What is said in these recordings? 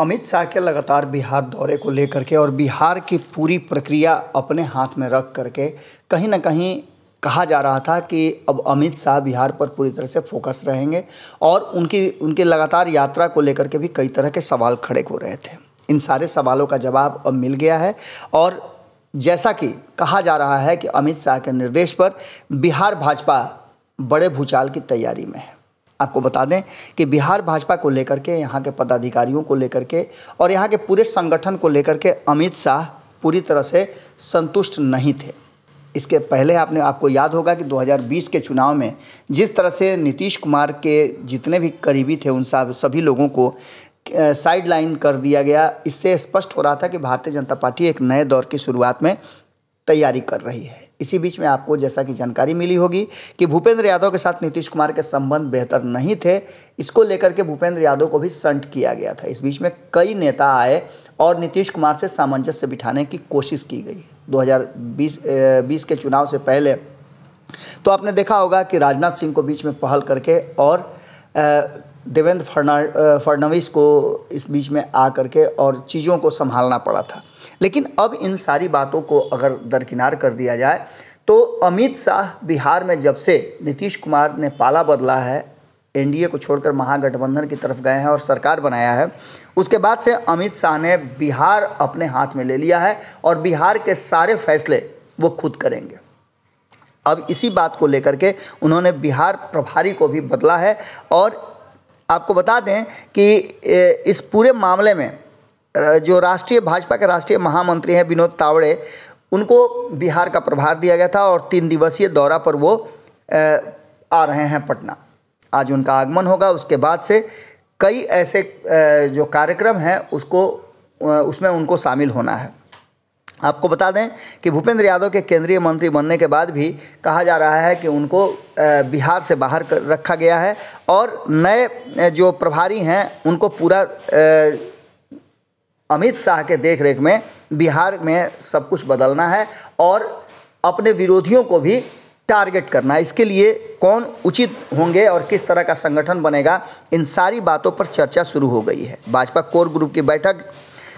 अमित शाह के लगातार बिहार दौरे को लेकर के और बिहार की पूरी प्रक्रिया अपने हाथ में रख करके कहीं ना कहीं कहा जा रहा था कि अब अमित शाह बिहार पर पूरी तरह से फोकस रहेंगे और उनकी उनके लगातार यात्रा को लेकर के भी कई तरह के सवाल खड़े हो रहे थे इन सारे सवालों का जवाब अब मिल गया है और जैसा कि कहा जा रहा है कि अमित शाह के निर्देश पर बिहार भाजपा बड़े भूचाल की तैयारी में है आपको बता दें कि बिहार भाजपा को लेकर के यहाँ के पदाधिकारियों को लेकर के और यहाँ के पूरे संगठन को लेकर के अमित शाह पूरी तरह से संतुष्ट नहीं थे इसके पहले आपने आपको याद होगा कि 2020 के चुनाव में जिस तरह से नीतीश कुमार के जितने भी करीबी थे उन सब सभी लोगों को साइड लाइन कर दिया गया इससे स्पष्ट हो रहा था कि भारतीय जनता पार्टी एक नए दौर की शुरुआत में तैयारी कर रही है इसी बीच में आपको जैसा कि जानकारी मिली होगी कि भूपेंद्र यादव के साथ नीतीश कुमार के संबंध बेहतर नहीं थे इसको लेकर के भूपेंद्र यादव को भी संट किया गया था इस बीच में कई नेता आए और नीतीश कुमार से सामंजस्य बिठाने की कोशिश की गई 2020 बीस के चुनाव से पहले तो आपने देखा होगा कि राजनाथ सिंह को बीच में पहल करके और देवेंद्र फडणवीस को इस बीच में आ करके और चीज़ों को संभालना पड़ा था लेकिन अब इन सारी बातों को अगर दरकिनार कर दिया जाए तो अमित शाह बिहार में जब से नीतीश कुमार ने पाला बदला है एनडीए को छोड़कर महागठबंधन की तरफ गए हैं और सरकार बनाया है उसके बाद से अमित शाह ने बिहार अपने हाथ में ले लिया है और बिहार के सारे फैसले वो खुद करेंगे अब इसी बात को लेकर के उन्होंने बिहार प्रभारी को भी बदला है और आपको बता दें कि इस पूरे मामले में जो राष्ट्रीय भाजपा के राष्ट्रीय महामंत्री हैं विनोद तावड़े उनको बिहार का प्रभार दिया गया था और तीन दिवसीय दौरा पर वो आ रहे हैं पटना आज उनका आगमन होगा उसके बाद से कई ऐसे जो कार्यक्रम हैं उसको उसमें उनको शामिल होना है आपको बता दें कि भूपेंद्र यादव के केंद्रीय मंत्री बनने के बाद भी कहा जा रहा है कि उनको बिहार से बाहर रखा गया है और नए जो प्रभारी हैं उनको पूरा अमित शाह के देख रेख में बिहार में सब कुछ बदलना है और अपने विरोधियों को भी टारगेट करना है इसके लिए कौन उचित होंगे और किस तरह का संगठन बनेगा इन सारी बातों पर चर्चा शुरू हो गई है भाजपा कोर ग्रुप की बैठक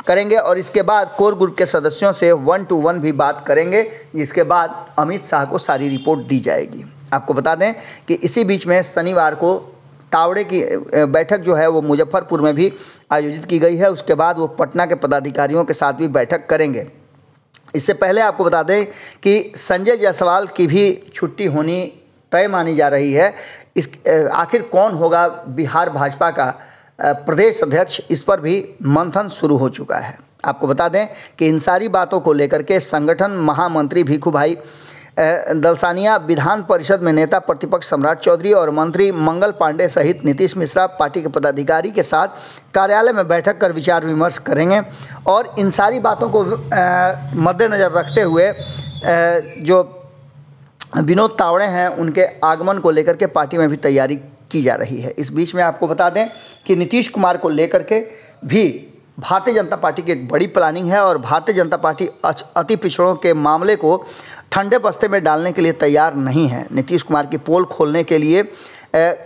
करेंगे और इसके बाद कोर ग्रुप के सदस्यों से वन टू वन भी बात करेंगे जिसके बाद अमित शाह को सारी रिपोर्ट दी जाएगी आपको बता दें कि इसी बीच में शनिवार को तावड़े की बैठक जो है वो मुजफ्फरपुर में भी आयोजित की गई है उसके बाद वो पटना के पदाधिकारियों के साथ भी बैठक करेंगे इससे पहले आपको बता दें कि संजय जायसवाल की भी छुट्टी होनी तय मानी जा रही है इस आखिर कौन होगा बिहार भाजपा का प्रदेश अध्यक्ष इस पर भी मंथन शुरू हो चुका है आपको बता दें कि इन सारी बातों को लेकर के संगठन महामंत्री भीखू भाई दलसानिया विधान परिषद में नेता प्रतिपक्ष सम्राट चौधरी और मंत्री मंगल पांडे सहित नीतीश मिश्रा पार्टी के पदाधिकारी के साथ कार्यालय में बैठक कर विचार विमर्श करेंगे और इन सारी बातों को मद्देनज़र रखते हुए जो विनोद तावड़े हैं उनके आगमन को लेकर के पार्टी में भी तैयारी की जा रही है इस बीच में आपको बता दें कि नीतीश कुमार को लेकर के भी भारतीय जनता पार्टी की एक बड़ी प्लानिंग है और भारतीय जनता पार्टी अति पिछड़ों के मामले को ठंडे बस्ते में डालने के लिए तैयार नहीं है नीतीश कुमार की पोल खोलने के लिए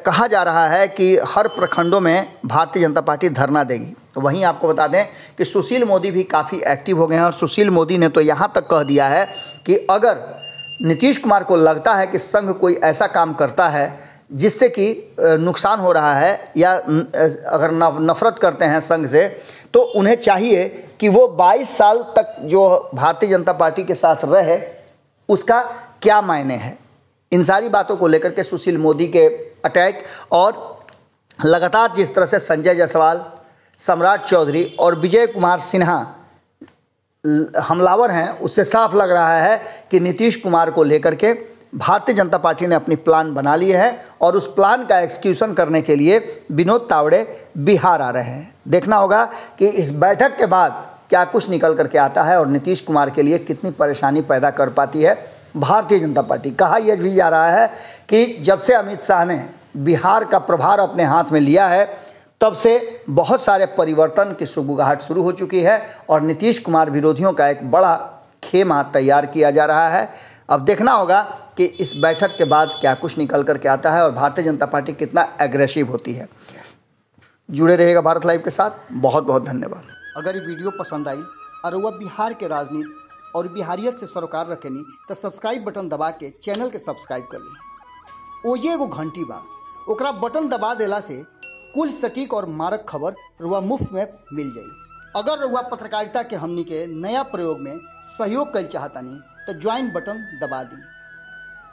कहा जा रहा है कि हर प्रखंडों में भारतीय जनता पार्टी धरना देगी तो वहीं आपको बता दें कि सुशील मोदी भी काफ़ी एक्टिव हो गए हैं और सुशील मोदी ने तो यहाँ तक कह दिया है कि अगर नीतीश कुमार को लगता है कि संघ कोई ऐसा काम करता है जिससे कि नुकसान हो रहा है या अगर नफ़रत करते हैं संघ से तो उन्हें चाहिए कि वो 22 साल तक जो भारतीय जनता पार्टी के साथ रहे उसका क्या मायने है इन सारी बातों को लेकर के सुशील मोदी के अटैक और लगातार जिस तरह से संजय जायसवाल सम्राट चौधरी और विजय कुमार सिन्हा हमलावर हैं उससे साफ लग रहा है कि नीतीश कुमार को लेकर के भारतीय जनता पार्टी ने अपनी प्लान बना ली है और उस प्लान का एक्सक्यूशन करने के लिए विनोद तावड़े बिहार आ रहे हैं देखना होगा कि इस बैठक के बाद क्या कुछ निकल करके आता है और नीतीश कुमार के लिए कितनी परेशानी पैदा कर पाती है भारतीय जनता पार्टी कहा यह भी जा रहा है कि जब से अमित शाह ने बिहार का प्रभार अपने हाथ में लिया है तब से बहुत सारे परिवर्तन की सुगुगाहट शुरू हो चुकी है और नीतीश कुमार विरोधियों का एक बड़ा खेमा तैयार किया जा रहा है अब देखना होगा कि इस बैठक के बाद क्या कुछ निकल कर के आता है और भारतीय जनता पार्टी कितना एग्रेसिव होती है जुड़े रहेगा भारत लाइव के साथ बहुत बहुत धन्यवाद अगर ये वीडियो पसंद आई और वह बिहार के राजनीति और बिहारियत से सरोकार रखेनी तो सब्सक्राइब बटन दबा के चैनल के सब्सक्राइब कर ली ओजे एगो घंटी बा ओकरा बटन दबा देला से कुल सटीक और मारक खबर रुआ मुफ्त में मिल जाए अगर रुआ पत्रकारिता के हमनी के नया प्रयोग में सहयोग कर चाहतानी तो ज्वाइन बटन दबा दी